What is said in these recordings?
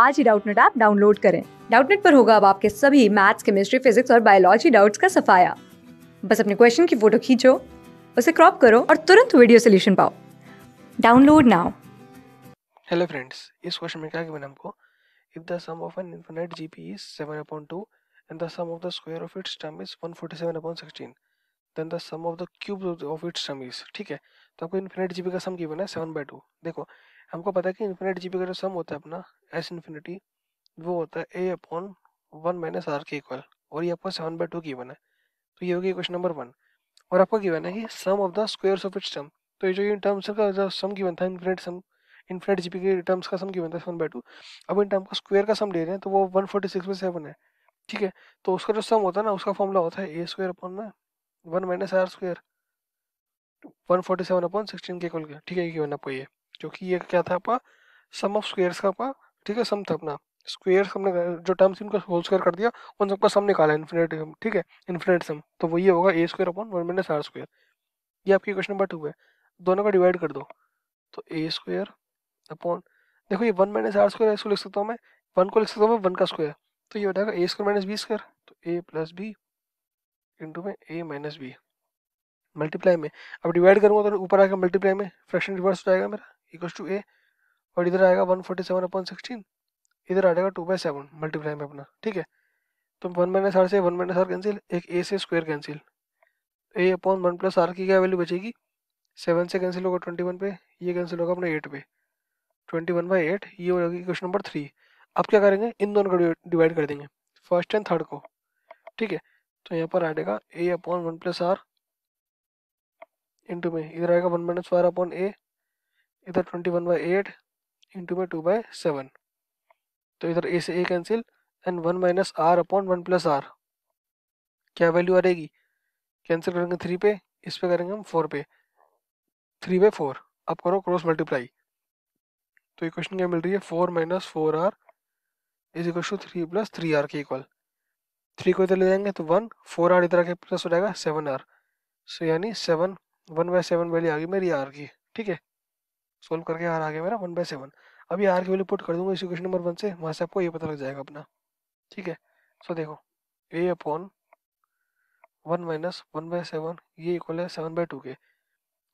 आज ही Doubtnut app download करें डाउटनेट पर होगा अब आपके सभी मैथ्स केमिस्ट्री फिजिक्स और बायोलॉजी डाउट्स का सफाया बस अपने क्वेश्चन की फोटो खींचो उसे क्रॉप करो और तुरंत वीडियो सोल्यूशन पाओ डाउनलोड नाउ हेलो फ्रेंड्स इस क्वेश्चन में क्या गिवन हमको if the sum of an infinite GP is 7 2 and the sum of the square of its term is 147 16 then the sum of the cube of its term is ठीक है तो आपको infinite GP का sum given है 7 2 देखो हमको पता है कि इन्फिनेट जीबी का जो सम होता है अपना एस इन्फिनिटी वो होता है a upon one minus r के इक्वल और ये आपका सेवन बाई टू वन है तो ये होगी क्वेश्चन नंबर वन और की वन है कि sum of the squares of its term तो ये जो इन टर्म्स का जो सम गिवन था इन्फिनिट सम इन्फिनेट जीपी के टर्म्स का सम गिवन था सेवन बाई टू अब इन टर्म का स्क्वेयर का सम ले रहे हैं तो वो one forty six by seven है ठीक है तो उसका जो सम होता है ना उसका फॉर्मूला होता है ए स्क्वेयर अपॉन में one minus r square one forty seven upon sixteen के कुल के ठीक है ये वन आपको ये जो कि ये क्या था आपका सम ऑफ स्क्वेयर्स का आपका ठीक है सम था अपना स्क्वेयर्स हमने जो टर्म्स उनको होल स्क्वेयर कर दिया उन सबका सम निकाला इन्फिनेट ठीक है इन्फिनेट सम तो वो ये होगा a square upon one minus r square ये आपकी क्वेश्चन नंबर टू है दोनों का डिवाइड कर दो तो ए स्क्वेयर अपॉन देखो ये वन माइनस आर स्क्वेयर इसको लिख सकता हूँ मैं वन को लिख सकता हूँ मैं वन का स्क्वायर तो ये हो जाएगा a square minus b square तो ए प्लस बी इंटू में ए माइनस बी मल्टीप्लाई में अब डिवाइड करूँगा तो ऊपर आएगा मल्टीप्लाई में फ्रैक्शन रिवर्स हो जाएगा मेरा इक्वल टू ए और इधर आएगा one forty seven upon sixteen इधर आ जाएगा टू बाई सेवन मल्टीप्लाई में अपना ठीक है तो वन माइनस आर से वन माइनस आर कैंसिल एक ए से square cancel a upon one plus r की क्या वैल्यू बचेगी सेवन से कैंसिल होगा ट्वेंटी वन पे ये कैंसिल होगा अपने एट पे ट्वेंटी वन बाई एट ये हो जाएगी क्वेश्चन नंबर थ्री अब क्या करेंगे इन दोनों को डिवाइड कर देंगे फर्स्ट एंड थर्ड को ठीक है तो यहाँ पर आ जाएगा a upon one plus r into में इधर आएगा one minus r upon a इधर twenty one by eight into में टू बाई सेवन तो इधर ए से a cancel and one minus r upon one plus r क्या वैल्यू आ रहेगी कैंसिल करेंगे थ्री पे इस पे करेंगे हम फोर पे थ्री बाई फोर अब करो क्रॉस मल्टीप्लाई तो ये क्वेश्चन क्या मिल रही है four minus four r is equal to three plus three r के इक्वल थ्री को इधर ले जाएंगे तो वन फोर आर इधर आके प्लस हो जाएगा सेवन आर सो यानी seven one by seven value आ गई मेरी आर की ठीक है सोल्व करके आर आ गया मेरा वन बाय सेवन अभी आर की वैल्यू पुट कर दूंगा इस क्वेश्चन नंबर वन से वहां से आपको ये पता लग जाएगा अपना ठीक है सो देखो a upon one minus one by seven ये इक्वल है सेवन बाय टू के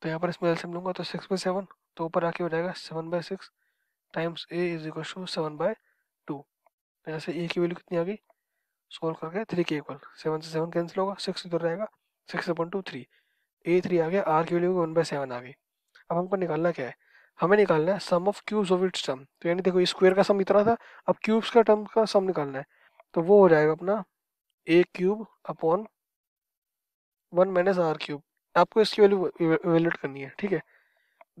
तो यहाँ पर इसमें एल्सियम लूंगा तो सिक्स बाई सेवन तो ऊपर आके हो जाएगा seven by six times a is equal to seven by two तो यहाँ से ए की वैल्यू कितनी आ गई सोल्व करके थ्री के इक्वल सेवन से सेवन कैंसिल होगा सिक्स इधर रहेगा six upon two three a three आ गया आर की वैल्यू वन बाय सेवन आ गई अब हमको निकालना क्या है हमें निकालना है sum of cubes of its term तो यानी देखो स्क्वायर का सम इतना था अब क्यूब्स का टर्म का सम निकालना है तो वो हो जाएगा अपना a cube upon one minus r cube आपको इसकी वैल्यू वैल्यूट करनी है ठीक है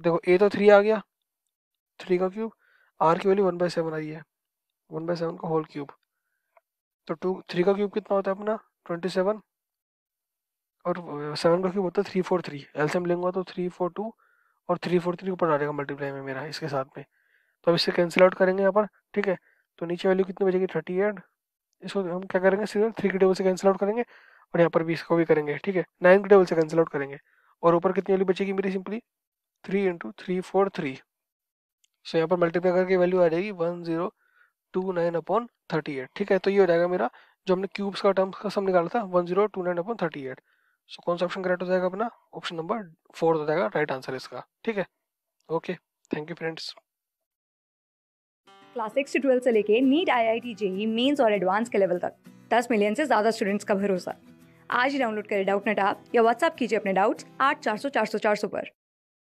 देखो ए तो थ्री आ गया थ्री का क्यूब आर की वैल्यू वन बाई सेवन आई है वन बाई सेवन का होल क्यूब तो टू थ्री का क्यूब कितना होता है अपना ट्वेंटी सेवन और सेवन का क्यूब होता है थ्री फोर थ्री एल्सियम लेंगे तो थ्री फोर टू और थ्री फोर थ्री ऊपर आ जाएगा मल्टीप्लाई में मेरा इसके साथ में तो अब इससे कैंसिल आउट करेंगे यहाँ पर ठीक है तो नीचे वैल्यू कितनी बचेगी थर्टी एट इसको हम क्या करेंगे सीधे थ्री के टेबल से कैंसिल आउट करेंगे और यहाँ पर भी इसको भी करेंगे ठीक है नाइन के टेबल से कैंसिल आउट करेंगे और ऊपर कितनी वैल्यू बचेगी मेरी simply three into three four three so यहाँ पर मल्टीप्लाई करके वैल्यू आ जाएगी one zero two nine upon thirty eight ठीक है तो ये हो जाएगा मेरा जो हमने क्यूब्स का टर्म्स का सम निकाला था one zero two nine upon thirty eight so कौन सा ऑप्शन करेक्ट हो जाएगा अपना ऑप्शन नंबर फोर्थ हो जाएगा राइट आंसर इसका ठीक है okay thank you friends class six से ट्वेल्थ से लेके NEET I I T JEE mains और एडवांस के लेवल तक दस मिलियन से ज़्यादा स्टूडेंट्स का भरोसा आज ही डाउनलोड करें डाउट नेट आप या व्हाट्सअप कीजिए अपने डाउट्स आठ चार सौ चार सौ चार सौ पर